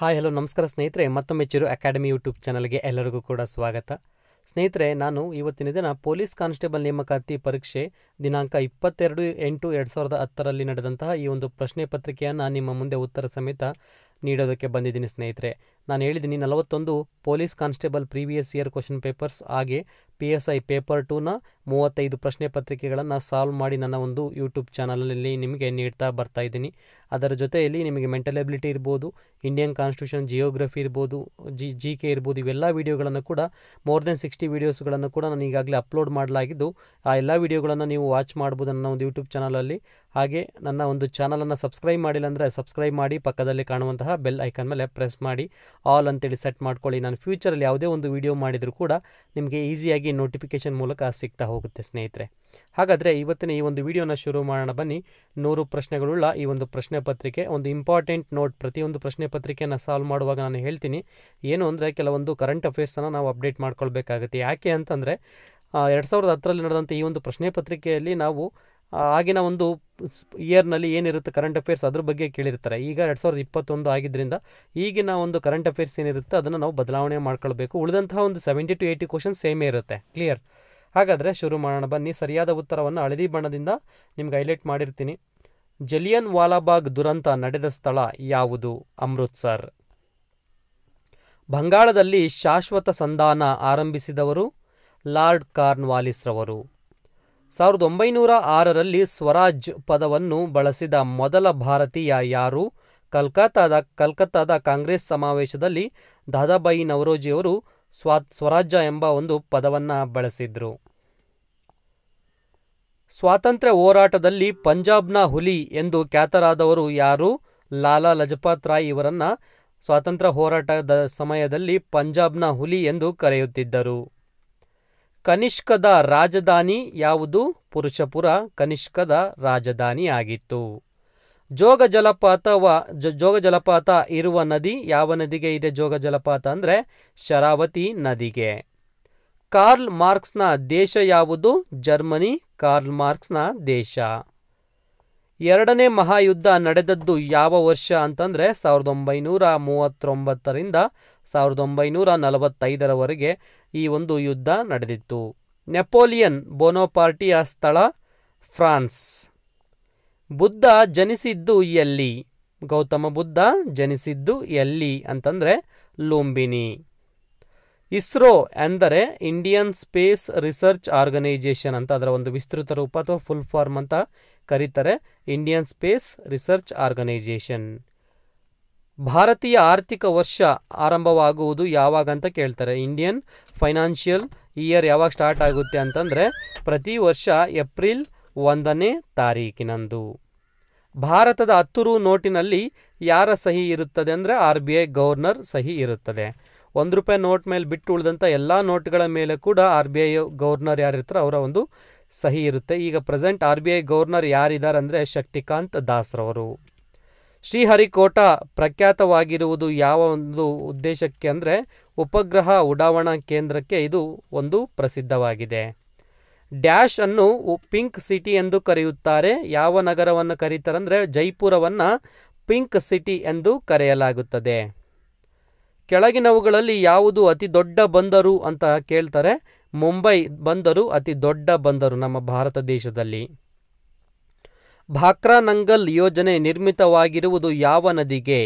hi hello ನಮಸ್ಕಾರ ಸ್ನೇಹಿತರೆ ಮತ್ತೊಮ್ಮೆ ಚಿರು ಅಕಾಡೆಮಿ ಯೂಟ್ಯೂಬ್ ಚಾನಲ್ಗೆ ಎಲ್ಲರಿಗೂ ಕೂಡ ಸ್ವಾಗತ ಸ್ನೇಹಿತರೆ ನಾನು ಇವತ್ತಿನ ದಿನ ಪೊಲೀಸ್ ಕಾನ್ಸ್ಟೇಬಲ್ ನೇಮಕಾತಿ ಪರೀಕ್ಷೆ ದಿನಾಂಕ ಇಪ್ಪತ್ತೆರಡು ಎಂಟು ಎರಡು ಸಾವಿರದ ಹತ್ತರಲ್ಲಿ ನಡೆದಂತಹ ಈ ಒಂದು ಪ್ರಶ್ನೆ ಪತ್ರಿಕೆಯನ್ನು ನಿಮ್ಮ ಮುಂದೆ ಉತ್ತರ ಸಮೇತ ನೀಡೋದಕ್ಕೆ ಬಂದಿದ್ದೀನಿ ಸ್ನೇಹಿತರೆ ನಾನು ಹೇಳಿದ್ದೀನಿ ನಲವತ್ತೊಂದು police constable previous year question papers ಹಾಗೆ ಪಿ ಎಸ್ ಐ ಪೇಪರ್ ಟೂನ ಮೂವತ್ತೈದು ಪ್ರಶ್ನೆ ಪತ್ರಿಕೆಗಳನ್ನು ಸಾಲ್ವ್ ಮಾಡಿ ನನ್ನ ಒಂದು ಯೂಟ್ಯೂಬ್ ಚಾನಲಲ್ಲಿ ನಿಮಗೆ ನೀಡ್ತಾ ಬರ್ತಾ ಇದ್ದೀನಿ ಅದರ ಜೊತೆಯಲ್ಲಿ ನಿಮಗೆ ಮೆಂಟಲ್ ಎಬಿಲಿಟಿ ಇರ್ಬೋದು ಇಂಡಿಯನ್ ಕಾನ್ಸ್ಟಿಟ್ಯೂಷನ್ ಜಿಯೋಗ್ರಫಿ ಇರ್ಬೋದು ಜಿ ಜಿ ಕೆ ಇರ್ಬೋದು ಇವೆಲ್ಲ ವೀಡಿಯೋಗಳನ್ನು ಕೂಡ ಮೋರ್ ದೆನ್ ಸಿಕ್ಸ್ಟಿ ವೀಡಿಯೋಸ್ಗಳನ್ನು ಕೂಡ ನಾನು ಈಗಾಗಲೇ ಅಪ್ಲೋಡ್ ಮಾಡಲಾಗಿದ್ದು ಆ ಎಲ್ಲ ವೀಡಿಯೋಗಳನ್ನು ನೀವು ವಾಚ್ ಮಾಡ್ಬೋದು ನನ್ನ ಒಂದು ಯೂಟ್ಯೂಬ್ ಚಾನಲಲ್ಲಿ ಹಾಗೆ ನನ್ನ ಒಂದು ಚಾನಲನ್ನು ಸಬ್ಸ್ಕ್ರೈಬ್ ಮಾಡಿಲ್ಲ ಅಂದರೆ ಸಬ್ಸ್ಕ್ರೈಬ್ ಮಾಡಿ ಪಕ್ಕದಲ್ಲಿ ಕಾಣುವಂತಹ ಬೆಲ್ ಐಕನ್ ಮೇಲೆ ಪ್ರೆಸ್ ಮಾಡಿ ಆಲ್ ಅಂತೇಳಿ ಸೆಟ್ ಮಾಡ್ಕೊಳ್ಳಿ ನಾನು ಫ್ಯೂಚರಲ್ಲಿ ಯಾವುದೇ ಒಂದು ವೀಡಿಯೋ ಮಾಡಿದರೂ ಕೂಡ ನಿಮಗೆ ಈಸಿಯಾಗಿ ನಿಮಗೆ ನೋಟಿಫಿಕೇಶನ್ ಮೂಲಕ ಸಿಗ್ತಾ ಹೋಗುತ್ತೆ ಸ್ನೇಹಿತರೆ ಹಾಗಾದರೆ ಇವತ್ತಿನ ಈ ಒಂದು ವಿಡಿಯೋನ ಶುರು ಮಾಡೋಣ ಬನ್ನಿ ನೂರು ಪ್ರಶ್ನೆಗಳುಳ್ಳ ಈ ಒಂದು ಪ್ರಶ್ನೆ ಪತ್ರಿಕೆ ಒಂದು ಇಂಪಾರ್ಟೆಂಟ್ ನೋಟ್ ಪ್ರತಿಯೊಂದು ಪ್ರಶ್ನೆ ಪತ್ರಿಕೆಯನ್ನು ಸಾಲ್ವ್ ಮಾಡುವಾಗ ನಾನು ಹೇಳ್ತೀನಿ ಏನು ಅಂದರೆ ಕೆಲವೊಂದು ಕರೆಂಟ್ ಅಫೇರ್ಸನ್ನು ನಾವು ಅಪ್ಡೇಟ್ ಮಾಡ್ಕೊಳ್ಬೇಕಾಗುತ್ತೆ ಯಾಕೆ ಅಂತಂದರೆ ಎರಡು ಸಾವಿರದ ಹತ್ತರಲ್ಲಿ ನಡೆದಂಥ ಈ ಒಂದು ಪ್ರಶ್ನೆ ಪತ್ರಿಕೆಯಲ್ಲಿ ನಾವು ಆಗಿನ ಒಂದು ಇಯರ್ನಲ್ಲಿ ಏನಿರುತ್ತೆ ಕರೆಂಟ್ ಅಫೇರ್ಸ್ ಅದ್ರ ಬಗ್ಗೆ ಕೇಳಿರ್ತಾರೆ ಈಗ ಎರಡು ಸಾವಿರದ ಇಪ್ಪತ್ತೊಂದು ಆಗಿದ್ದರಿಂದ ಈಗಿನ ಒಂದು ಕರೆಂಟ್ ಅಫೇರ್ಸ್ ಏನಿರುತ್ತೆ ಅದನ್ನು ನಾವು ಬದಲಾವಣೆ ಮಾಡ್ಕೊಳ್ಬೇಕು ಉಳಿದಂತಹ ಒಂದು ಸೆವೆಂಟಿ ಟು ಏಯ್ಟಿ ಕ್ವಶನ್ ಸೇಮೇ ಇರುತ್ತೆ ಕ್ಲಿಯರ್ ಹಾಗಾದರೆ ಶುರು ಮಾಡೋಣ ಬನ್ನಿ ಸರಿಯಾದ ಉತ್ತರವನ್ನು ಹಳದಿ ಬಣ್ಣದಿಂದ ನಿಮ್ಗೆ ಹೈಲೈಟ್ ಮಾಡಿರ್ತೀನಿ ಜಲಿಯನ್ ವಾಲಾಬಾಗ್ ದುರಂತ ನಡೆದ ಸ್ಥಳ ಯಾವುದು ಅಮೃತ್ಸರ್ ಬಂಗಾಳದಲ್ಲಿ ಶಾಶ್ವತ ಸಂಧಾನ ಆರಂಭಿಸಿದವರು ಲಾರ್ಡ್ ವಾಲಿಸ್ರವರು ಸಾವಿರದ ಒಂಬೈನೂರ ಆರರಲ್ಲಿ ಸ್ವರಾಜ್ ಪದವನ್ನು ಬಳಸಿದ ಮೊದಲ ಭಾರತೀಯ ಯಾರು ಕಲ್ಕತ್ತಾದ ಕಲ್ಕತ್ತಾದ ಕಾಂಗ್ರೆಸ್ ಸಮಾವೇಶದಲ್ಲಿ ದಾದಾಬಾಯಿ ನವರೋಜಿಯವರು ಸ್ವಾ ಸ್ವರಾಜ್ಯ ಎಂಬ ಒಂದು ಪದವನ್ನು ಬಳಸಿದ್ರು ಸ್ವಾತಂತ್ರ್ಯ ಹೋರಾಟದಲ್ಲಿ ಪಂಜಾಬ್ನ ಹುಲಿ ಎಂದು ಖ್ಯಾತರಾದವರು ಯಾರು ಲಾಲಾ ಲಜಪತ್ ರಾಯ್ ಇವರನ್ನು ಸ್ವಾತಂತ್ರ್ಯ ಹೋರಾಟದ ಸಮಯದಲ್ಲಿ ಪಂಜಾಬ್ನ ಹುಲಿ ಎಂದು ಕರೆಯುತ್ತಿದ್ದರು ಕನಿಷ್ಕದ ರಾಜಧಾನಿ ಯಾವುದು ಪುರುಷಪುರ ಕನಿಷ್ಕದ ರಾಜಧಾನಿಯಾಗಿತ್ತು ಜೋಗ ಜಲಪಾತವ ಜೋಗ ಜಲಪಾತ ಇರುವ ನದಿ ಯಾವ ನದಿಗೆ ಇದೆ ಜೋಗ ಜಲಪಾತ ಅಂದರೆ ಶರಾವತಿ ನದಿಗೆ ಕಾರ್ಲ್ ಮಾರ್ಕ್ಸ್ನ ದೇಶ ಯಾವುದು ಜರ್ಮನಿ ಕಾರ್ಲ್ ಮಾರ್ಕ್ಸ್ನ ದೇಶ ಎರಡನೇ ಮಹಾಯುದ್ಧ ನಡೆದದ್ದು ಯಾವ ವರ್ಷ ಅಂತಂದರೆ ಸಾವಿರದ ಒಂಬೈನೂರ ಮೂವತ್ತೊಂಬತ್ತರಿಂದ ಸಾವಿರದ ಒಂಬೈನೂರ ನಲವತ್ತೈದರವರೆಗೆ ಈ ಒಂದು ಯುದ್ಧ ನಡೆದಿತ್ತು ನೆಪೋಲಿಯನ್ ಬೋನೋಪಾರ್ಟಿಯ ಸ್ಥಳ ಫ್ರಾನ್ಸ್ ಬುದ್ಧ ಜನಿಸಿದ್ದು ಎಲ್ಲಿ ಗೌತಮ ಬುದ್ಧ ಜನಿಸಿದ್ದು ಎಲ್ಲಿ ಅಂತಂದರೆ ಲುಂಬಿನಿ ಇಸ್ರೋ ಎಂದರೆ ಇಂಡಿಯನ್ ಸ್ಪೇಸ್ ರಿಸರ್ಚ್ ಆರ್ಗನೈಜೇಷನ್ ಅಂತ ಅದರ ಒಂದು ವಿಸ್ತೃತ ರೂಪ ಅಥವಾ ಫುಲ್ ಫಾರ್ಮ್ ಅಂತ ಕರೀತಾರೆ ಇಂಡಿಯನ್ ಸ್ಪೇಸ್ ರಿಸರ್ಚ್ ಆರ್ಗನೈಜೇಷನ್ ಭಾರತೀಯ ಆರ್ಥಿಕ ವರ್ಷ ಆರಂಭವಾಗುವುದು ಯಾವಾಗಂತ ಕೇಳ್ತಾರೆ ಇಂಡಿಯನ್ ಫೈನಾನ್ಷಿಯಲ್ ಇಯರ್ ಯಾವಾಗ ಸ್ಟಾರ್ಟ್ ಆಗುತ್ತೆ ಅಂತಂದರೆ ಪ್ರತಿ ವರ್ಷ ಏಪ್ರಿಲ್ ಒಂದನೇ ತಾರೀಕಿನಂದು ಭಾರತದ ಹತ್ತು ರು ನೋಟಿನಲ್ಲಿ ಯಾರ ಸಹಿ ಇರುತ್ತದೆ ಅಂದರೆ ಆರ್ ಬಿ ಐ ಗವರ್ನರ್ ಸಹಿ ಇರುತ್ತದೆ ಒಂದು ರೂಪಾಯಿ ನೋಟ್ ಮೇಲೆ ಬಿಟ್ಟು ಉಳಿದಂಥ ಎಲ್ಲ ನೋಟ್ಗಳ ಮೇಲೆ ಕೂಡ ಆರ್ ಬಿ ಐ ಗವರ್ನರ್ ಯಾರಿರ್ತಾರೆ ಅವರ ಒಂದು ಸಹಿ ಇರುತ್ತೆ ಈಗ present R B I governor ಯಾರಿದ್ದಾರೆ ಅಂದರೆ ಶಕ್ತಿಕಾಂತ್ ದಾಸ್ರವರು ಶ್ರೀಹರಿಕೋಟ ಪ್ರಖ್ಯಾತವಾಗಿರುವುದು ಯಾವ ಒಂದು ಉದ್ದೇಶಕ್ಕೆ ಅಂದರೆ ಉಪಗ್ರಹ ಉಡಾವಣಾ ಕೇಂದ್ರಕ್ಕೆ ಇದು ಒಂದು ಪ್ರಸಿದ್ಧವಾಗಿದೆ ಡ್ಯಾಶ್ ಅನ್ನು ಪಿಂಕ್ ಸಿಟಿ ಎಂದು ಕರೆಯುತ್ತಾರೆ ಯಾವ ನಗರವನ್ನು ಕರೀತಾರೆ ಅಂದರೆ ಜೈಪುರವನ್ನು ಪಿಂಕ್ ಸಿಟಿ ಎಂದು ಕರೆಯಲಾಗುತ್ತದೆ ಕೆಳಗಿನವುಗಳಲ್ಲಿ ಯಾವುದು ಅತಿ ದೊಡ್ಡ ಬಂದರು ಅಂತ ಕೇಳ್ತಾರೆ ಮುಂಬೈ ಬಂದರು ಅತಿ ದೊಡ್ಡ ಬಂದರು ನಮ್ಮ ಭಾರತ ದೇಶದಲ್ಲಿ ಭಾಕ್ರಾನಂಗಲ್ ಯೋಜನೆ ನಿರ್ಮಿತವಾಗಿರುವುದು ಯಾವ ನದಿಗೆ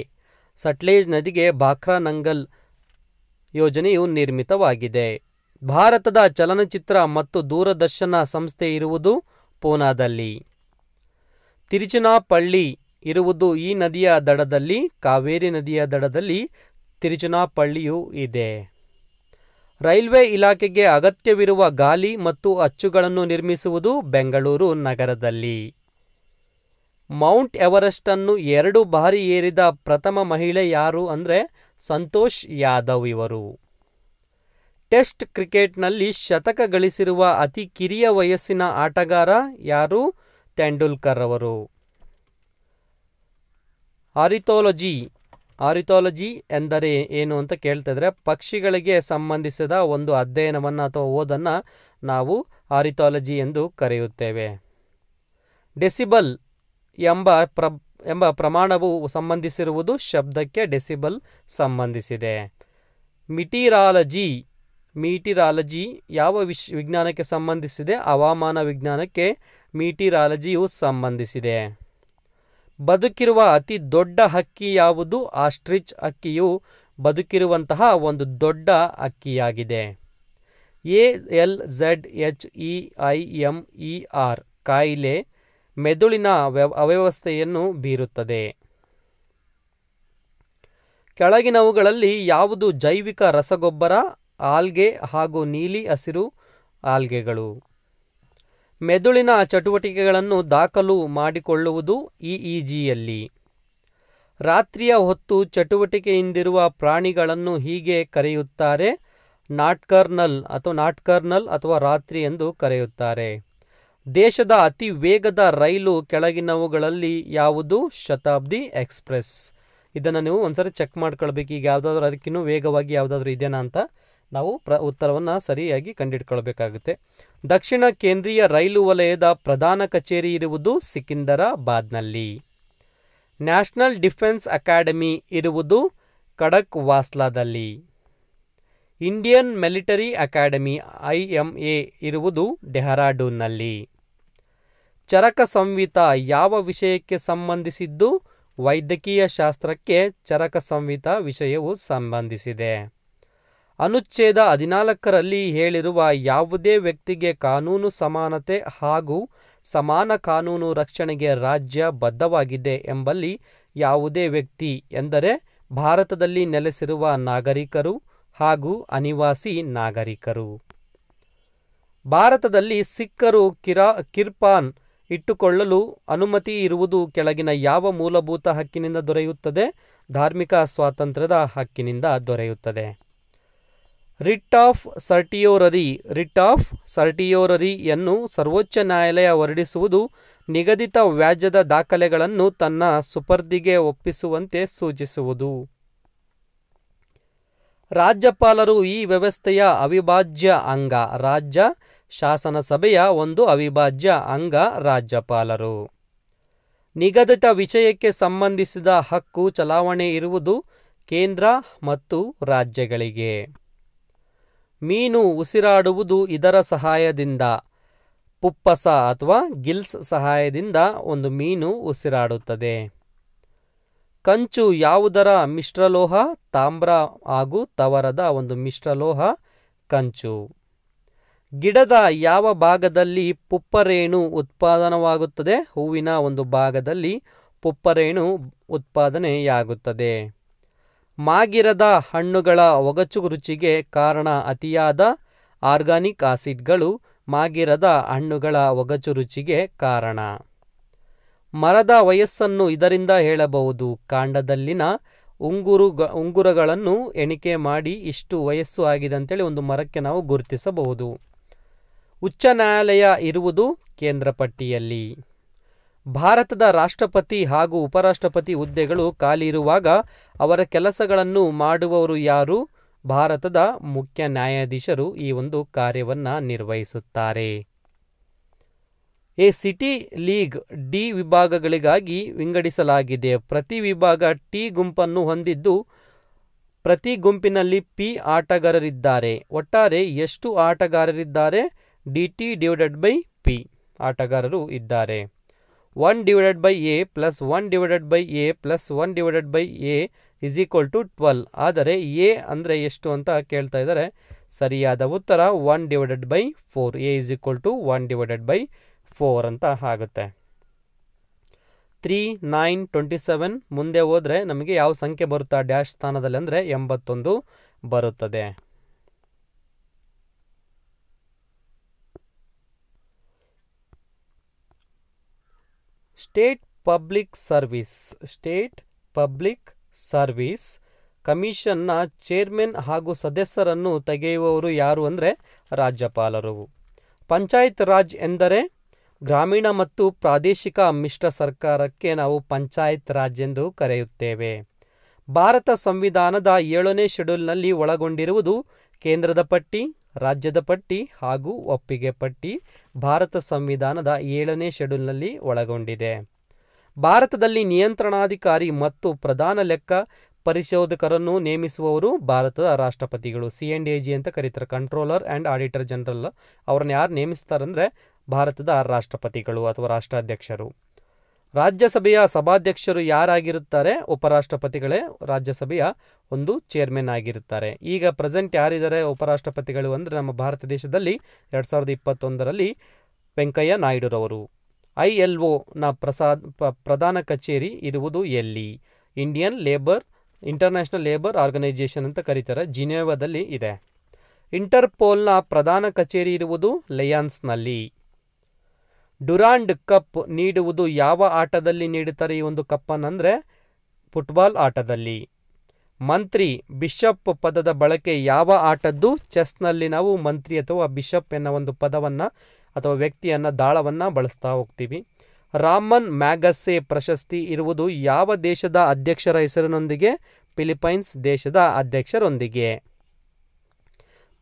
ಸಟ್ಲೇಜ್ ನದಿಗೆ ಭಾಕ್ರಾನಂಗಲ್ ಯೋಜನೆಯು ನಿರ್ಮಿತವಾಗಿದೆ ಭಾರತದ ಚಲನಚಿತ್ರ ಮತ್ತು ದೂರದರ್ಶನ ಸಂಸ್ಥೆ ಇರುವುದು ಪೂನಾದಲ್ಲಿ ತಿರುಚುನಾಪಳ್ಳಿ ಇರುವುದು ಈ ನದಿಯ ದಡದಲ್ಲಿ ಕಾವೇರಿ ನದಿಯ ದಡದಲ್ಲಿ ತಿರುಚುನಾಪಳ್ಳಿಯೂ ಇದೆ ರೈಲ್ವೆ ಇಲಾಖೆಗೆ ಅಗತ್ಯವಿರುವ ಗಾಲಿ ಮತ್ತು ಅಚ್ಚುಗಳನ್ನು ನಿರ್ಮಿಸುವುದು ಬೆಂಗಳೂರು ನಗರದಲ್ಲಿ ಮೌಂಟ್ ಎವರೆಸ್ಟ್ ಅನ್ನು ಎರಡು ಬಾರಿ ಏರಿದ ಪ್ರಥಮ ಮಹಿಳೆ ಯಾರು ಅಂದರೆ ಸಂತೋಷ್ ಯಾದವ್ ಇವರು ಟೆಸ್ಟ್ ಕ್ರಿಕೆಟ್ನಲ್ಲಿ ಶತಕ ಗಳಿಸಿರುವ ಅತಿ ಕಿರಿಯ ವಯಸ್ಸಿನ ಆಟಗಾರ ಯಾರು ತೆಂಡೂಲ್ಕರ್ ಅವರು ಆರಿಥೋಲಜಿ ಆರಿಥೋಲಜಿ ಎಂದರೆ ಏನು ಅಂತ ಕೇಳ್ತಿದ್ರೆ ಪಕ್ಷಿಗಳಿಗೆ ಸಂಬಂಧಿಸಿದ ಒಂದು ಅಧ್ಯಯನವನ್ನು ಅಥವಾ ಓದನ್ನು ನಾವು ಆರಿಥಾಲಜಿ ಎಂದು ಕರೆಯುತ್ತೇವೆ ಡೆಸಿಬಲ್ ಎಂಬ ಪ್ರ ಎಂಬ ಪ್ರಮಾಣವು ಸಂಬಂಧಿಸಿರುವುದು ಶಬ್ದಕ್ಕೆ ಡೆಸಿಬಲ್ ಸಂಬಂಧಿಸಿದೆ ಮಿಟಿರಾಲಜಿ ಮೀಟಿರಾಲಜಿ ಯಾವ ವಿಶ್ ವಿಜ್ಞಾನಕ್ಕೆ ಸಂಬಂಧಿಸಿದೆ ಹವಾಮಾನ ವಿಜ್ಞಾನಕ್ಕೆ ಮೀಟಿರಾಲಜಿಯು ಸಂಬಂಧಿಸಿದೆ ಬದುಕಿರುವ ಅತಿ ದೊಡ್ಡ ಹಕ್ಕಿ ಯಾವುದು ಆಸ್ಟ್ರಿಚ್ ಅಕ್ಕಿಯು ಬದುಕಿರುವಂತಹ ಒಂದು ದೊಡ್ಡ ಅಕ್ಕಿಯಾಗಿದೆ A L Z H E I M E R ಕಾಯಿಲೆ ಮೆದುಳಿನ ಅವ್ಯವಸ್ಥೆಯನ್ನು ಬೀರುತ್ತದೆ ಕೆಳಗಿನವುಗಳಲ್ಲಿ ಯಾವುದು ಜೈವಿಕ ರಸಗೊಬ್ಬರ ಆಲ್ಗೆ ಹಾಗೂ ನೀಲಿ ಹಸಿರು ಆಲ್ಗೆಗಳು ಮೆದುಳಿನ ಚಟುವಟಿಕೆಗಳನ್ನು ದಾಖಲು ಮಾಡಿಕೊಳ್ಳುವುದು ಇಇಜಿಯಲ್ಲಿ ರಾತ್ರಿಯ ಹೊತ್ತು ಚಟುವಟಿಕೆಯಿಂದಿರುವ ಪ್ರಾಣಿಗಳನ್ನು ಹೀಗೆ ಕರೆಯುತ್ತಾರೆ ನಾಟ್ಕರ್ನಲ್ ಅಥವಾ ನಾಟ್ಕರ್ನಲ್ ಅಥವಾ ರಾತ್ರಿ ಎಂದು ಕರೆಯುತ್ತಾರೆ ದೇಶದ ಅತಿ ವೇಗದ ರೈಲು ಕೆಳಗಿನವುಗಳಲ್ಲಿ ಯಾವುದು ಶತಾಬ್ದಿ ಎಕ್ಸ್ಪ್ರೆಸ್ ಇದನ್ನು ನೀವು ಒಂದ್ಸರಿ ಚೆಕ್ ಮಾಡ್ಕೊಳ್ಬೇಕು ಈಗ ಯಾವುದಾದ್ರೂ ಅದಕ್ಕಿನ್ನೂ ವೇಗವಾಗಿ ಯಾವುದಾದ್ರೂ ಇದೆಯಾ ಅಂತ ನಾವು ಪ್ರ ಉತ್ತರವನ್ನು ಸರಿಯಾಗಿ ಕಂಡಿಟ್ಕೊಳ್ಬೇಕಾಗುತ್ತೆ ದಕ್ಷಿಣ ಕೇಂದ್ರೀಯ ರೈಲು ವಲಯದ ಪ್ರಧಾನ ಕಚೇರಿ ಇರುವುದು ಸಿಕಿಂದರಾಬಾದ್ನಲ್ಲಿ ನ್ಯಾಷನಲ್ ಡಿಫೆನ್ಸ್ ಅಕಾಡೆಮಿ ಇರುವುದು ಖಡಕ್ ವಾಸ್ಲಾದಲ್ಲಿ Indian military academy I M A ಇರುವುದು ಡೆಹರಾಡೂನ್ನಲ್ಲಿ ಚರಕ ಸಂಹಿತ ಯಾವ ವಿಷಯಕ್ಕೆ ಸಂಬಂಧಿಸಿದ್ದು ವೈದ್ಯಕೀಯ ಶಾಸ್ತ್ರಕ್ಕೆ ಚರಕ ಸಂಹಿತ ವಿಷಯವು ಸಂಬಂಧಿಸಿದೆ ಅನುಚ್ಛೇದ ಹದಿನಾಲ್ಕರಲ್ಲಿ ಹೇಳಿರುವ ಯಾವುದೇ ವ್ಯಕ್ತಿಗೆ ಕಾನೂನು ಸಮಾನತೆ ಹಾಗೂ ಸಮಾನ ಕಾನೂನು ರಕ್ಷಣೆಗೆ ರಾಜ್ಯ ಬದ್ಧವಾಗಿದೆ ಎಂಬಲ್ಲಿ ಯಾವುದೇ ವ್ಯಕ್ತಿ ಎಂದರೆ ಭಾರತದಲ್ಲಿ ನೆಲೆಸಿರುವ ನಾಗರಿಕರು ಹಾಗೂ ಅನಿವಾಸಿ ನಾಗರಿಕರು ಭಾರತದಲ್ಲಿ ಸಿಖ್ಖರು ಕಿರಾ ಕಿರ್ಪಾನ್ ಇಟ್ಟುಕೊಳ್ಳಲು ಅನುಮತಿ ಇರುವುದು ಕೆಳಗಿನ ಯಾವ ಮೂಲಭೂತ ಹಕ್ಕಿನಿಂದ ದೊರೆಯುತ್ತದೆ ಧಾರ್ಮಿಕ ಸ್ವಾತಂತ್ರ್ಯದ ಹಕ್ಕಿನಿಂದ ದೊರೆಯುತ್ತದೆ writ of certiorari writ of ಸರ್ಟಿಯೋರರಿಯನ್ನು ಸರ್ವೋಚ್ಚ ನ್ಯಾಯಾಲಯ ಹೊರಡಿಸುವುದು ನಿಗದಿತ ವ್ಯಾಜ್ಯದ ದಾಖಲೆಗಳನ್ನು ತನ್ನ ಸುಪರ್ದಿಗೆ ಒಪ್ಪಿಸುವಂತೆ ಸೂಚಿಸುವುದು ರಾಜ್ಯಪಾಲರು ಈ ವ್ಯವಸ್ಥೆಯ ಅವಿಭಾಜ್ಯ ಅಂಗ ರಾಜ್ಯ ಶಾಸನಸಭೆಯ ಒಂದು ಅವಿಭಾಜ್ಯ ಅಂಗ ರಾಜ್ಯಪಾಲರು ನಿಗದಿತ ವಿಷಯಕ್ಕೆ ಸಂಬಂಧಿಸಿದ ಹಕ್ಕು ಚಲಾವಣೆ ಇರುವುದು ಕೇಂದ್ರ ಮತ್ತು ರಾಜ್ಯಗಳಿಗೆ ಮೀನು ಉಸಿರಾಡುವುದು ಇದರ ಸಹಾಯದಿಂದ ಪುಪ್ಪಸ ಅಥವಾ ಗಿಲ್ಸ್ ಸಹಾಯದಿಂದ ಒಂದು ಮೀನು ಉಸಿರಾಡುತ್ತದೆ ಕಂಚು ಯಾವುದರ ಮಿಶ್ರಲೋಹ ತಾಮ್ರ ಹಾಗೂ ತವರದ ಒಂದು ಮಿಶ್ರಲೋಹ ಕಂಚು ಗಿಡದ ಯಾವ ಭಾಗದಲ್ಲಿ ಪುಪ್ಪರೇಣು ಉತ್ಪಾದನವಾಗುತ್ತದೆ ಹೂವಿನ ಒಂದು ಭಾಗದಲ್ಲಿ ಪುಪ್ಪರೇಣು ಉತ್ಪಾದನೆಯಾಗುತ್ತದೆ ಮಾಗಿರದ ಹಣ್ಣುಗಳ ಒಗಚು ರುಚಿಗೆ ಕಾರಣ ಅತಿಯಾದ ಆರ್ಗಾನಿಕ್ ಆಸಿಡ್ಗಳು ಮಾಗಿರದ ಹಣ್ಣುಗಳ ಒಗಚು ರುಚಿಗೆ ಕಾರಣ ಮರದ ವಯಸ್ಸನ್ನು ಇದರಿಂದ ಹೇಳಬಹುದು ಕಾಂಡದಲ್ಲಿನ ಉಂಗುರು ಉಂಗುರಗಳನ್ನು ಎಣಿಕೆ ಮಾಡಿ ಇಷ್ಟು ವಯಸ್ಸು ಆಗಿದೆ ಅಂತೇಳಿ ಒಂದು ಮರಕ್ಕೆ ನಾವು ಗುರುತಿಸಬಹುದು ಉಚ್ಚ ನ್ಯಾಯಾಲಯ ಇರುವುದು ಕೇಂದ್ರ ಪಟ್ಟಿಯಲ್ಲಿ ಭಾರತದ ರಾಷ್ಟ್ರಪತಿ ಹಾಗೂ ಉಪರಾಷ್ಟ್ರಪತಿ ಹುದ್ದೆಗಳು ಖಾಲಿ ಇರುವಾಗ ಅವರ ಕೆಲಸಗಳನ್ನು ಮಾಡುವವರು ಯಾರು ಭಾರತದ ಮುಖ್ಯ ನ್ಯಾಯಾಧೀಶರು ಈ ಒಂದು ಕಾರ್ಯವನ್ನು ನಿರ್ವಹಿಸುತ್ತಾರೆ ಎ ಸಿಟಿ ಲೀಗ್ ಡಿ ವಿಭಾಗಗಳಿಗಾಗಿ ವಿಂಗಡಿಸಲಾಗಿದೆ ಪ್ರತಿ ವಿಭಾಗ ಟಿ ಗುಂಪನ್ನು ಹೊಂದಿದ್ದು ಪ್ರತಿ ಗುಂಪಿನಲ್ಲಿ ಪಿ ಆಟಗಾರರಿದ್ದಾರೆ ಒಟ್ಟಾರೆ ಎಷ್ಟು ಆಟಗಾರರಿದ್ದಾರೆ D T divided by P ಆಟಗಾರರು ಇದ್ದಾರೆ one divided by A plus one divided by A plus one divided by A is equal to twelve ಆದರೆ ಎ ಅಂದರೆ ಎಷ್ಟು ಅಂತ ಕೇಳ್ತಾ ಇದ್ದಾರೆ ಸರಿಯಾದ ಉತ್ತರ one divided by four A is equal to one divided by four ಅಂತ ಆಗುತ್ತೆ ತ್ರೀ ನೈನ್ ಟ್ವೆಂಟಿ ಸೆವೆನ್ ಮುಂದೆ ಹೋದರೆ ನಮಗೆ ಯಾವ ಸಂಖ್ಯೆ ಬರುತ್ತಾ ಡ್ಯಾಶ್ ಸ್ಥಾನದಲ್ಲಿ ಅಂದರೆ ಎಂಬತ್ತೊಂದು ಬರುತ್ತದೆ state public service state public service ಕಮಿಷನ್ನ ಚೇರ್ಮನ್ ಹಾಗೂ ಸದಸ್ಯರನ್ನು ತೆಗೆಯುವವರು ಯಾರು ಅಂದರೆ ರಾಜ್ಯಪಾಲರು ಪಂಚಾಯತ್ ರಾಜ್ ಎಂದರೆ ಗ್ರಾಮೀಣ ಮತ್ತು ಪ್ರಾದೇಶಿಕ ಮಿಶ್ರ ಸರ್ಕಾರಕ್ಕೆ ನಾವು ಪಂಚಾಯತ್ ರಾಜ್ ಎಂದು ಕರೆಯುತ್ತೇವೆ ಭಾರತ ಸಂವಿಧಾನದ ಏಳನೇ ಶೆಡ್ಯೂಲ್ನಲ್ಲಿ ಒಳಗೊಂಡಿರುವುದು ಕೇಂದ್ರದ ಪಟ್ಟಿ ರಾಜ್ಯದ ಪಟ್ಟಿ ಹಾಗೂ ಒಪ್ಪಿಗೆ ಪಟ್ಟಿ ಭಾರತ ಸಂವಿಧಾನದ ಏಳನೇ ಶೆಡ್ಯೂಲ್ನಲ್ಲಿ ಒಳಗೊಂಡಿದೆ ಭಾರತದಲ್ಲಿ ನಿಯಂತ್ರಣಾಧಿಕಾರಿ ಮತ್ತು ಪ್ರಧಾನ ಲೆಕ್ಕ ಪರಿಶೋಧಕರನ್ನು ನೇಮಿಸುವವರು ಭಾರತದ ರಾಷ್ಟ್ರಪತಿಗಳು ಸಿ ಜಿ ಅಂತ ಕರೀತಾರೆ ಕಂಟ್ರೋಲರ್ ಆ್ಯಂಡ್ ಆಡಿಟರ್ ಜನರಲ್ ಅವ್ರನ್ನ ಯಾರು ನೇಮಿಸ್ತಾರಂದ್ರೆ ಭಾರತದ ರಾಷ್ಟ್ರಪತಿಗಳು ಅಥವಾ ರಾಷ್ಟ್ರಾಧ್ಯಕ್ಷರು ರಾಜ್ಯಸಭೆಯ ಸಭಾಧ್ಯಕ್ಷರು ಯಾರಾಗಿರುತ್ತಾರೆ ಉಪರಾಷ್ಟ್ರಪತಿಗಳೇ ರಾಜ್ಯಸಭೆಯ ಒಂದು ಚೇರ್ಮನ್ ಆಗಿರುತ್ತಾರೆ ಈಗ ಪ್ರೆಸೆಂಟ್ ಯಾರಿದ್ದಾರೆ ಉಪರಾಷ್ಟ್ರಪತಿಗಳು ಅಂದರೆ ನಮ್ಮ ಭಾರತ ದೇಶದಲ್ಲಿ ಎರಡು ಸಾವಿರದ ಇಪ್ಪತ್ತೊಂದರಲ್ಲಿ ವೆಂಕಯ್ಯ ನಾಯ್ಡುರವರು ಐ ಎಲ್ ಒನ ಪ್ರಸಾದ್ ಪ್ರಧಾನ ಕಚೇರಿ ಇರುವುದು ಎಲ್ಲಿ Indian labour international labour organisation ಅಂತ ಕರೀತಾರೆ ಜಿನೇವಾದಲ್ಲಿ ಇದೆ ಇಂಟರ್ಪೋಲ್ನ ಪ್ರಧಾನ ಕಚೇರಿ ಇರುವುದು ಲಯಾನ್ಸ್ನಲ್ಲಿ ಡುರಾಂಡ್ ಕಪ್ ನೀಡುವುದು ಯಾವ ಆಟದಲ್ಲಿ ನೀಡುತ್ತಾರೆ ಈ ಒಂದು ಕಪ್ಪನ್ನಂದರೆ ಫುಟ್ಬಾಲ್ ಆಟದಲ್ಲಿ ಮಂತ್ರಿ ಬಿಷಪ್ ಪದದ ಬಳಕೆ ಯಾವ ಆಟದ್ದು ಚೆಸ್ನಲ್ಲಿ ನಾವು ಮಂತ್ರಿ ಅಥವಾ ಬಿಷಪ್ ಎನ್ನುವ ಒಂದು ಪದವನ್ನು ಅಥವಾ ವ್ಯಕ್ತಿಯನ್ನು ದಾಳವನ್ನು ಬಳಸ್ತಾ ಹೋಗ್ತೀವಿ ರಾಮನ್ ಮ್ಯಾಗಸ್ಸೆ ಪ್ರಶಸ್ತಿ ಇರುವುದು ಯಾವ ದೇಶದ ಅಧ್ಯಕ್ಷರ ಹೆಸರಿನೊಂದಿಗೆ ಫಿಲಿಪೈನ್ಸ್ ದೇಶದ ಅಧ್ಯಕ್ಷರೊಂದಿಗೆ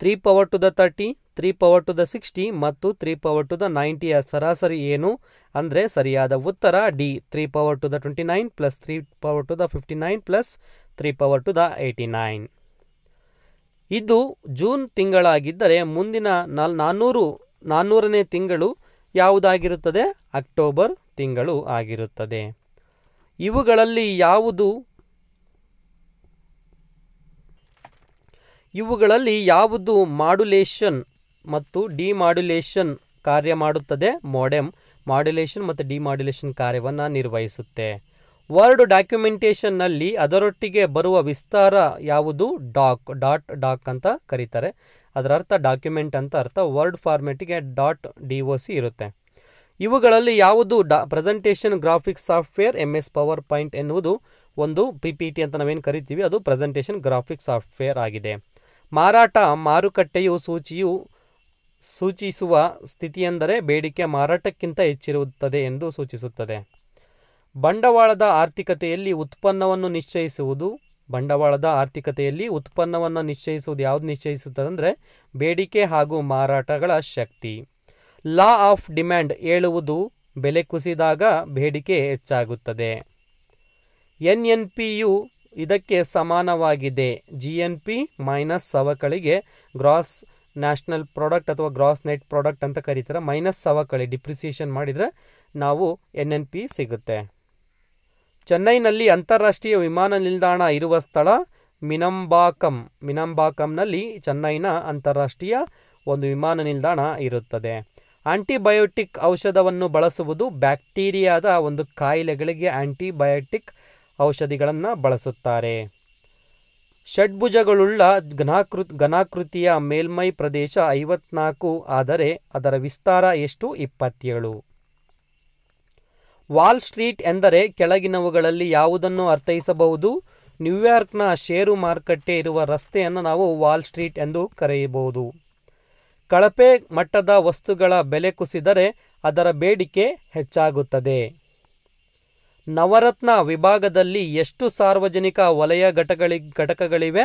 three power to the thirty three power to the sixty ಮತ್ತು ತ್ರೀ ಪವರ್ ಟು ದ ನೈಂಟಿಯ ಸರಾಸರಿ ಏನು ಅಂದರೆ ಸರಿಯಾದ ಉತ್ತರ D three power to the twenty nine plus three power to the fifty nine plus three power to the eighty nine ಇದು June ತಿಂಗಳಾಗಿದ್ದರೆ ಮುಂದಿನ ನಾಲ್ ನಾನ್ನೂರು ನಾನ್ನೂರನೇ ತಿಂಗಳು ಯಾವುದಾಗಿರುತ್ತದೆ ಅಕ್ಟೋಬರ್ ತಿಂಗಳು ಆಗಿರುತ್ತದೆ ಇವುಗಳಲ್ಲಿ ಯಾವುದು ಇವುಗಳಲ್ಲಿ ಯಾವುದು ಮಾಡ್ಯುಲೇಷನ್ ಮತ್ತು ಡಿಮಾಡ್ಯುಲೇಷನ್ ಕಾರ್ಯ ಮಾಡುತ್ತದೆ ಮೋಡೆಮ್ ಮಾಡ್ಯುಲೇಷನ್ ಮತ್ತು ಡಿಮಾಡ್ಯುಲೇಷನ್ ಕಾರ್ಯವನ್ನು ನಿರ್ವಹಿಸುತ್ತೆ ವರ್ಡ್ ಡಾಕ್ಯುಮೆಂಟೇಷನ್ನಲ್ಲಿ ಅದರೊಟ್ಟಿಗೆ ಬರುವ ವಿಸ್ತಾರ ಯಾವುದು ಡಾಕ್ ಡಾಟ್ ಡಾಕ್ ಅಂತ ಕರೀತಾರೆ ಅದರ ಅರ್ಥ ಡಾಕ್ಯುಮೆಂಟ್ ಅಂತ ಅರ್ಥ ವರ್ಡ್ ಫಾರ್ಮೆಟ್ಗೆ ಡಾಟ್ ಡಿ ಒ ಸಿ ಇರುತ್ತೆ ಇವುಗಳಲ್ಲಿ ಯಾವುದು ಡಾ presentation graphics software M S PowerPoint ಎನ್ನುವುದು ಒಂದು ಪಿ ಪಿ ಟಿ ಅಂತ ನಾವೇನು ಕರಿತೀವಿ ಅದು ಪ್ರೆಸೆಂಟೇಷನ್ ಗ್ರಾಫಿಕ್ಸ್ ಸಾಫ್ಟ್ವೇರ್ ಆಗಿದೆ ಮಾರಾಟ ಮಾರುಕಟ್ಟೆಯು ಸೂಚಿಯು ಸೂಚಿಸುವ ಸ್ಥಿತಿಯೆಂದರೆ ಬೇಡಿಕೆ ಮಾರಾಟಕ್ಕಿಂತ ಹೆಚ್ಚಿರುತ್ತದೆ ಎಂದು ಸೂಚಿಸುತ್ತದೆ ಬಂಡವಾಳದ ಆರ್ಥಿಕತೆಯಲ್ಲಿ ಉತ್ಪನ್ನವನ್ನು ನಿಶ್ಚಯಿಸುವುದು ಬಂಡವಾಳದ ಆರ್ಥಿಕತೆಯಲ್ಲಿ ಉತ್ಪನ್ನವನ್ನು ನಿಶ್ಚಯಿಸುವುದು ಯಾವುದು ಅಂದರೆ ಬೇಡಿಕೆ ಹಾಗೂ ಮಾರಾಟಗಳ ಶಕ್ತಿ ಲಾ ಆಫ್ ಡಿಮ್ಯಾಂಡ್ ಹೇಳುವುದು ಬೆಲೆ ಕುಸಿದಾಗ ಬೇಡಿಕೆ ಹೆಚ್ಚಾಗುತ್ತದೆ ಎನ್ ಎನ್ ಪಿಯು ಇದಕ್ಕೆ ಸಮಾನವಾಗಿದೆ ಜಿ ಎನ್ ಪಿ ಮೈನಸ್ ಸವಕಳಿಗೆ ಗ್ರಾಸ್ ನ್ಯಾಷನಲ್ ಪ್ರಾಡಕ್ಟ್ ಅಥವಾ ಗ್ರಾಸ್ ನೆಟ್ ಪ್ರಾಡಕ್ಟ್ ಅಂತ ಕರೀತಾರೆ ಮೈನಸ್ ಸವಕಳಿ ಡಿಪ್ರಿಸಿಯೇಷನ್ ಮಾಡಿದರೆ ನಾವು ಎನ್ ಎನ್ ಪಿ ಸಿಗುತ್ತೆ ಚೆನ್ನೈನಲ್ಲಿ ಅಂತಾರಾಷ್ಟ್ರೀಯ ವಿಮಾನ ನಿಲ್ದಾಣ ಇರುವ ಸ್ಥಳ ಮಿನಂಬಾಕಂ ಮಿನಂಬಾಕಂನಲ್ಲಿ ಚೆನ್ನೈನ ಅಂತಾರಾಷ್ಟ್ರೀಯ ಒಂದು ವಿಮಾನ ನಿಲ್ದಾಣ ಇರುತ್ತದೆ ಆ್ಯಂಟಿಬಯೋಟಿಕ್ ಔಷಧವನ್ನು ಬಳಸುವುದು ಬ್ಯಾಕ್ಟೀರಿಯಾದ ಒಂದು ಕಾಯಿಲೆಗಳಿಗೆ ಆ್ಯಂಟಿಬಯೋಟಿಕ್ ಔಷಧಿಗಳನ್ನು ಬಳಸುತ್ತಾರೆ ಷಡ್ಭುಜಗಳುಳ್ಳ ಘನಾಕೃ ಘನಾಕೃತಿಯ ಮೇಲ್ಮೈ ಪ್ರದೇಶ ಐವತ್ನಾಲ್ಕು ಆದರೆ ಅದರ ವಿಸ್ತಾರ ಎಷ್ಟು ಇಪ್ಪತ್ತೇಳು ವಾಲ್ ಸ್ಟ್ರೀಟ್ ಎಂದರೆ ಕೆಳಗಿನವುಗಳಲ್ಲಿ ಯಾವುದನ್ನು ಅರ್ಥೈಸಬಹುದು ನ್ಯೂಯಾರ್ಕ್ನ ಷೇರು ಮಾರುಕಟ್ಟೆ ಇರುವ ರಸ್ತೆಯನ್ನು ನಾವು ವಾಲ್ ಸ್ಟ್ರೀಟ್ ಎಂದು ಕರೆಯಬಹುದು ಕಳಪೆ ಮಟ್ಟದ ವಸ್ತುಗಳ ಬೆಲೆ ಕುಸಿದರೆ ಅದರ ಬೇಡಿಕೆ ಹೆಚ್ಚಾಗುತ್ತದೆ ನವರತ್ನ ವಿಭಾಗದಲ್ಲಿ ಎಷ್ಟು ಸಾರ್ವಜನಿಕ ವಲಯ ಘಟಕಗಳಿವೆ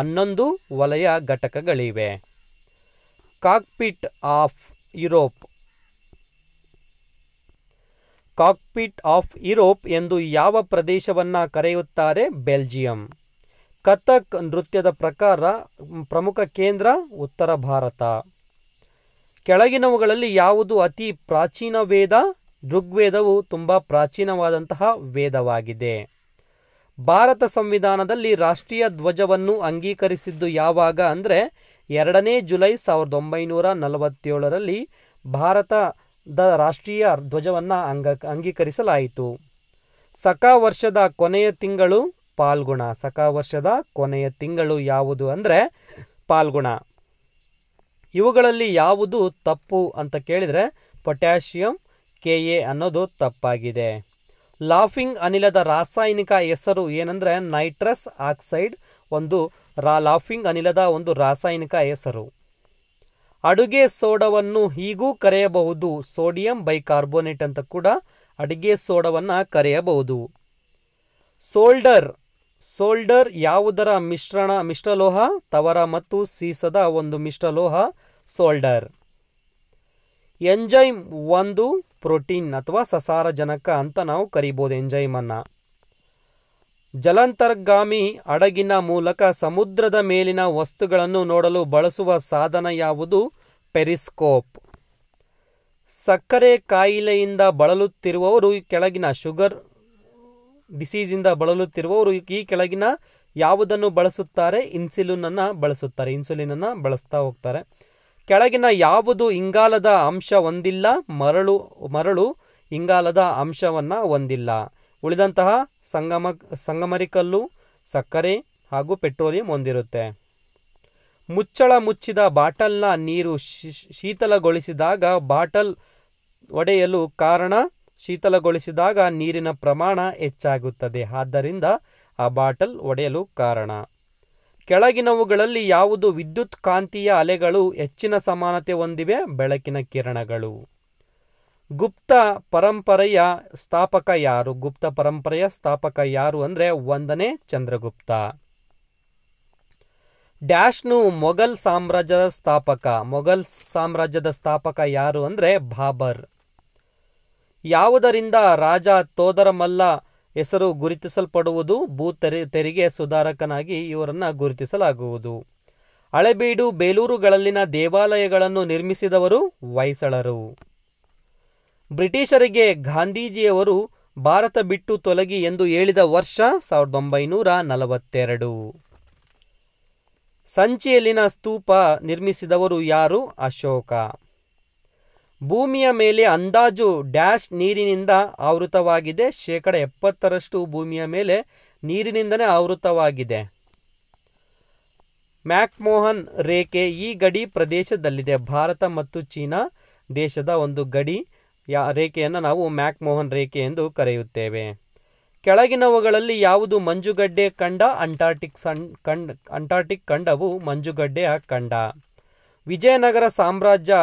ಹನ್ನೊಂದು ವಲಯ ಘಟಕಗಳಿವೆ cockpit of Europe cockpit of Europe ಎಂದು ಯಾವ ಪ್ರದೇಶವನ್ನು ಕರೆಯುತ್ತಾರೆ ಬೆಲ್ಜಿಯಂ ಕಥಕ್ ನೃತ್ಯದ ಪ್ರಕಾರ ಪ್ರಮುಖ ಕೇಂದ್ರ ಉತ್ತರ ಭಾರತ ಕೆಳಗಿನವುಗಳಲ್ಲಿ ಯಾವುದು ಅತಿ ಪ್ರಾಚೀನ ವೇದ ಋಗ್ವೇದವು ತುಂಬ ಪ್ರಾಚೀನವಾದಂತಹ ವೇದವಾಗಿದೆ ಭಾರತ ಸಂವಿಧಾನದಲ್ಲಿ ರಾಷ್ಟ್ರೀಯ ಧ್ವಜವನ್ನು ಅಂಗೀಕರಿಸಿದ್ದು ಯಾವಾಗ ಅಂದರೆ ಎರಡನೇ ಜುಲೈ ಸಾವಿರದ ಒಂಬೈನೂರ ನಲವತ್ತೇಳರಲ್ಲಿ ಭಾರತದ ರಾಷ್ಟ್ರೀಯ ಧ್ವಜವನ್ನು ಅಂಗ ಅಂಗೀಕರಿಸಲಾಯಿತು ಸಕ ವರ್ಷದ ಕೊನೆಯ ತಿಂಗಳು ಪಾಲ್ಗುಣ ಸಕ ವರ್ಷದ ಕೊನೆಯ ತಿಂಗಳು ಯಾವುದು ಅಂದರೆ ಪಾಲ್ಗುಣ ಇವುಗಳಲ್ಲಿ ಯಾವುದು ತಪ್ಪು ಅಂತ ಕೇಳಿದರೆ ಪೊಟ್ಯಾಷಿಯಂ ಕೆಎ ಅನ್ನೋದು ತಪ್ಪಾಗಿದೆ ಲಾಫಿಂಗ್ ಅನಿಲದ ರಾಸಾಯನಿಕ ಹೆಸರು ಏನಂದರೆ ನೈಟ್ರಸ್ ಆಕ್ಸೈಡ್ ಒಂದು ರಾ ಲಾಫಿಂಗ್ ಅನಿಲದ ಒಂದು ರಾಸಾಯನಿಕ ಹೆಸರು ಅಡುಗೆ ಸೋಡವನ್ನು ಹೀಗೂ ಕರೆಯಬಹುದು ಸೋಡಿಯಂ ಬೈಕಾರ್ಬೋನೇಟ್ ಅಂತ ಕೂಡ ಅಡುಗೆ ಸೋಡವನ್ನು ಕರೆಯಬಹುದು ಸೋಲ್ಡರ್ ಸೋಲ್ಡರ್ ಯಾವುದರ ಮಿಶ್ರಣ ಮಿಶ್ರಲೋಹ ತವರ ಮತ್ತು ಸೀಸದ ಒಂದು ಮಿಶ್ರಲೋಹ ಸೋಲ್ಡರ್ ಎಂಜೈಮ್ ಒಂದು ಪ್ರೋಟೀನ್ ಅಥವಾ ಸಸಾರಜನಕ ಅಂತ ನಾವು ಕರಿಬೋದು ಎಂಜೈಮನ್ನು ಜಲಾಂತರ್ಗಾಮಿ ಹಡಗಿನ ಮೂಲಕ ಸಮುದ್ರದ ಮೇಲಿನ ವಸ್ತುಗಳನ್ನು ನೋಡಲು ಬಳಸುವ ಸಾಧನ ಯಾವುದು ಪೆರಿಸ್ಕೋಪ್ ಸಕ್ಕರೆ ಕಾಯಿಲೆಯಿಂದ ಬಳಲುತ್ತಿರುವವರು ಈ ಕೆಳಗಿನ ಶುಗರ್ ಡಿಸೀಸಿಂದ ಬಳಲುತ್ತಿರುವವರು ಈ ಕೆಳಗಿನ ಯಾವುದನ್ನು ಬಳಸುತ್ತಾರೆ ಇನ್ಸುಲಿನನ್ನು ಬಳಸುತ್ತಾರೆ ಇನ್ಸುಲಿನನ್ನು ಬಳಸ್ತಾ ಹೋಗ್ತಾರೆ ಕೆಳಗಿನ ಯಾವುದು ಇಂಗಾಲದ ಅಂಶ ಹೊಂದಿಲ್ಲ ಮರಳು ಮರಳು ಇಂಗಾಲದ ಅಂಶವನ್ನು ಹೊಂದಿಲ್ಲ ಉಳಿದಂತಹ ಸಂಗಮ ಸಂಗಮರಿಕಲ್ಲು ಸಕ್ಕರೆ ಹಾಗೂ ಪೆಟ್ರೋಲಿಯಂ ಹೊಂದಿರುತ್ತೆ ಮುಚ್ಚಳ ಮುಚ್ಚಿದ ಬಾಟಲ್ನ ನೀರು ಶೀತಲಗೊಳಿಸಿದಾಗ ಬಾಟಲ್ ಒಡೆಯಲು ಕಾರಣ ಶೀತಲಗೊಳಿಸಿದಾಗ ನೀರಿನ ಪ್ರಮಾಣ ಹೆಚ್ಚಾಗುತ್ತದೆ ಆದ್ದರಿಂದ ಆ ಬಾಟಲ್ ಒಡೆಯಲು ಕಾರಣ ಕೆಳಗಿನವುಗಳಲ್ಲಿ ಯಾವುದು ವಿದ್ಯುತ್ ಕಾಂತೀಯ ಅಲೆಗಳು ಹೆಚ್ಚಿನ ಸಮಾನತೆ ಹೊಂದಿವೆ ಬೆಳಕಿನ ಕಿರಣಗಳು ಗುಪ್ತ ಪರಂಪರೆಯ ಸ್ಥಾಪಕ ಯಾರು ಗುಪ್ತ ಪರಂಪರೆಯ ಸ್ಥಾಪಕ ಯಾರು ಅಂದರೆ ಒಂದನೇ ಚಂದ್ರಗುಪ್ತ ಡ್ಯಾಶ್ನು ಮೊಘಲ್ ಸಾಮ್ರಾಜ್ಯದ ಸ್ಥಾಪಕ ಮೊಘಲ್ ಸಾಮ್ರಾಜ್ಯದ ಸ್ಥಾಪಕ ಯಾರು ಅಂದರೆ ಬಾಬರ್ ಯಾವುದರಿಂದ ರಾಜ ತೋದರಮಲ್ಲ ಹೆಸರು ಗುರುತಿಸಲ್ಪಡುವುದು ಭೂ ತೆರಿಗೆ ಸುಧಾರಕನಾಗಿ ಇವರನ್ನು ಗುರುತಿಸಲಾಗುವುದು ಹಳೆಬೀಡು ಬೇಲೂರುಗಳಲ್ಲಿನ ದೇವಾಲಯಗಳನ್ನು ನಿರ್ಮಿಸಿದವರು ಹೊಯ್ಸಳರು ಬ್ರಿಟಿಷರಿಗೆ ಗಾಂಧೀಜಿಯವರು ಭಾರತ ಬಿಟ್ಟು ತೊಲಗಿ ಎಂದು ಹೇಳಿದ ವರ್ಷ ಸಾವಿರದ ಒಂಬೈನೂರ ನಲವತ್ತೆರಡು ಸಂಚಿಯಲ್ಲಿನ ಸ್ತೂಪ ನಿರ್ಮಿಸಿದವರು ಯಾರು ಅಶೋಕ ಭೂಮಿಯ ಮೇಲೆ ಅಂದಾಜು ಡ್ಯಾಶ್ ನೀರಿನಿಂದ ಆವೃತವಾಗಿದೆ ಶೇಕಡ ಎಪ್ಪತ್ತರಷ್ಟು ಭೂಮಿಯ ಮೇಲೆ ನೀರಿನಿಂದನೇ ಆವೃತವಾಗಿದೆ ಮ್ಯಾಕ್ಮೋಹನ್ ರೇಖೆ ಈ ಗಡಿ ಪ್ರದೇಶದಲ್ಲಿದೆ ಭಾರತ ಮತ್ತು ಚೀನಾ ದೇಶದ ಒಂದು ಗಡಿ ಯಾ ರೇಖೆಯನ್ನು ನಾವು ಮ್ಯಾಕ್ಮೋಹನ್ ರೇಖೆ ಎಂದು ಕರೆಯುತ್ತೇವೆ ಕೆಳಗಿನವುಗಳಲ್ಲಿ ಯಾವುದು ಮಂಜುಗಡ್ಡೆ ಖಂಡ ಅಂಟಾರ್ಟಿಕ್ ಸಣ್ ಕಂಡ್ ಅಂಟಾರ್ಟಿಕ್ ಖಂಡವು ಮಂಜುಗಡ್ಡೆಯ ಖಂಡ ವಿಜಯನಗರ ಸಾಮ್ರಾಜ್ಯ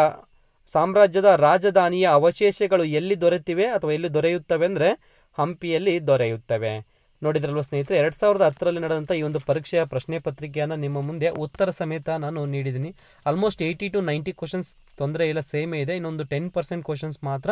ಸಾಮ್ರಾಜ್ಯದ ರಾಜಧಾನಿಯ ಅವಶೇಷಗಳು ಎಲ್ಲಿ ದೊರೆತಿವೆ ಅಥವಾ ಎಲ್ಲಿ ದೊರೆಯುತ್ತವೆ ಅಂದರೆ ಹಂಪಿಯಲ್ಲಿ ದೊರೆಯುತ್ತವೆ ನೋಡಿದ್ರಲ್ವ ಸ್ನೇಹಿತರೆ ಎರಡು ಸಾವಿರದ ಹತ್ತರಲ್ಲಿ ನಡೆದಂಥ ಈ ಒಂದು ಪರೀಕ್ಷೆಯ ಪ್ರಶ್ನೆ ಪತ್ರಿಕೆಯನ್ನು ನಿಮ್ಮ ಮುಂದೆ ಉತ್ತರ ಸಮೇತ ನಾನು ನೀಡಿದ್ದೀನಿ almost eighty to ninety questions ತೊಂದರೆ ಇಲ್ಲ ಸೇಮೇ ಇದೆ ಇನ್ನೊಂದು ಟೆನ್ ಪರ್ಸೆಂಟ್ ಕ್ವಶನ್ಸ್ ಮಾತ್ರ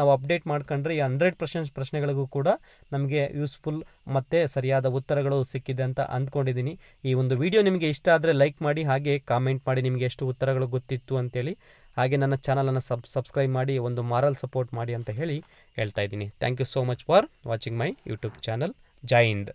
ನಾವು ಅಪ್ಡೇಟ್ ಮಾಡ್ಕೊಂಡ್ರೆ ಈ ಹಂಡ್ರೆಡ್ ಪರ್ಸೆಂಟ್ ಪ್ರಶ್ನೆಗಳಿಗೂ ಕೂಡ ನಮಗೆ ಯೂಸ್ಫುಲ್ ಮತ್ತು ಸರಿಯಾದ ಉತ್ತರಗಳು ಸಿಕ್ಕಿದೆ ಅಂತ ಅಂದ್ಕೊಂಡಿದ್ದೀನಿ ಈ ಒಂದು ವಿಡಿಯೋ ನಿಮಗೆ ಇಷ್ಟ ಆದರೆ ಲೈಕ್ ಮಾಡಿ ಹಾಗೆ ಕಾಮೆಂಟ್ ಮಾಡಿ ನಿಮಗೆ ಎಷ್ಟು ಉತ್ತರಗಳು ಗೊತ್ತಿತ್ತು ಅಂತೇಳಿ ಹಾಗೆ ನನ್ನ ಚಾನಲನ್ನು ಸಬ್ ಸಬ್ಸ್ಕ್ರೈಬ್ ಮಾಡಿ ಒಂದು ಮಾರಲ್ ಸಪೋರ್ಟ್ ಮಾಡಿ ಅಂತ ಹೇಳಿ ಹೇಳ್ತಾ ಇದ್ದೀನಿ thank you so much for watching my YouTube channel Jai Hind